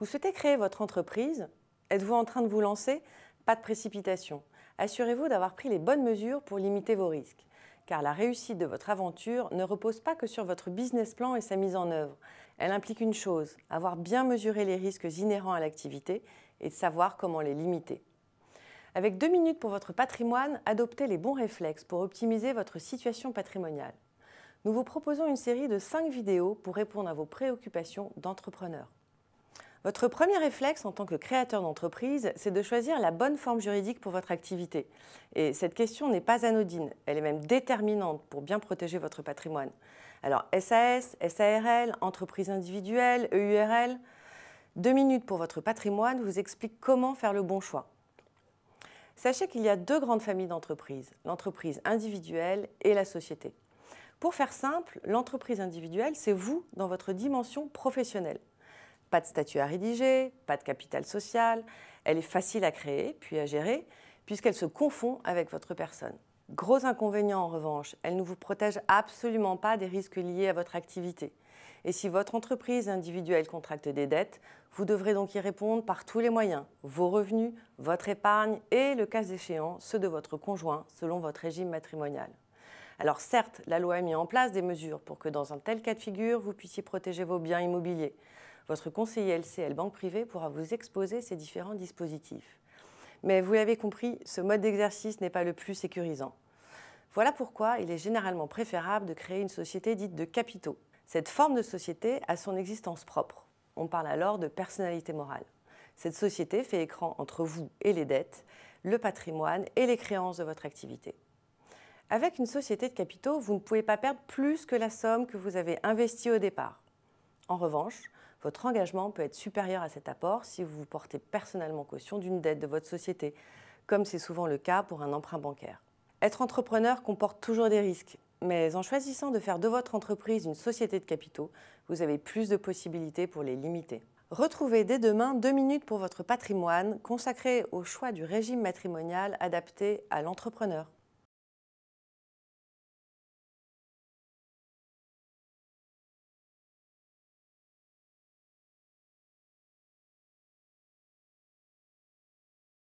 Vous souhaitez créer votre entreprise Êtes-vous en train de vous lancer Pas de précipitation. Assurez-vous d'avoir pris les bonnes mesures pour limiter vos risques. Car la réussite de votre aventure ne repose pas que sur votre business plan et sa mise en œuvre. Elle implique une chose, avoir bien mesuré les risques inhérents à l'activité et de savoir comment les limiter. Avec deux minutes pour votre patrimoine, adoptez les bons réflexes pour optimiser votre situation patrimoniale. Nous vous proposons une série de cinq vidéos pour répondre à vos préoccupations d'entrepreneur. Votre premier réflexe en tant que créateur d'entreprise, c'est de choisir la bonne forme juridique pour votre activité. Et cette question n'est pas anodine, elle est même déterminante pour bien protéger votre patrimoine. Alors SAS, SARL, entreprise individuelle, EURL, deux minutes pour votre patrimoine vous explique comment faire le bon choix. Sachez qu'il y a deux grandes familles d'entreprises, l'entreprise individuelle et la société. Pour faire simple, l'entreprise individuelle, c'est vous dans votre dimension professionnelle. Pas de statut à rédiger, pas de capital social. Elle est facile à créer puis à gérer puisqu'elle se confond avec votre personne. Gros inconvénient en revanche, elle ne vous protège absolument pas des risques liés à votre activité. Et si votre entreprise individuelle contracte des dettes, vous devrez donc y répondre par tous les moyens, vos revenus, votre épargne et, le cas échéant, ceux de votre conjoint selon votre régime matrimonial. Alors certes, la loi a mis en place des mesures pour que dans un tel cas de figure, vous puissiez protéger vos biens immobiliers. Votre conseiller LCL Banque Privée pourra vous exposer ces différents dispositifs. Mais vous l'avez compris, ce mode d'exercice n'est pas le plus sécurisant. Voilà pourquoi il est généralement préférable de créer une société dite de capitaux. Cette forme de société a son existence propre. On parle alors de personnalité morale. Cette société fait écran entre vous et les dettes, le patrimoine et les créances de votre activité. Avec une société de capitaux, vous ne pouvez pas perdre plus que la somme que vous avez investie au départ. En revanche, votre engagement peut être supérieur à cet apport si vous vous portez personnellement caution d'une dette de votre société, comme c'est souvent le cas pour un emprunt bancaire. Être entrepreneur comporte toujours des risques, mais en choisissant de faire de votre entreprise une société de capitaux, vous avez plus de possibilités pour les limiter. Retrouvez dès demain deux minutes pour votre patrimoine consacré au choix du régime matrimonial adapté à l'entrepreneur.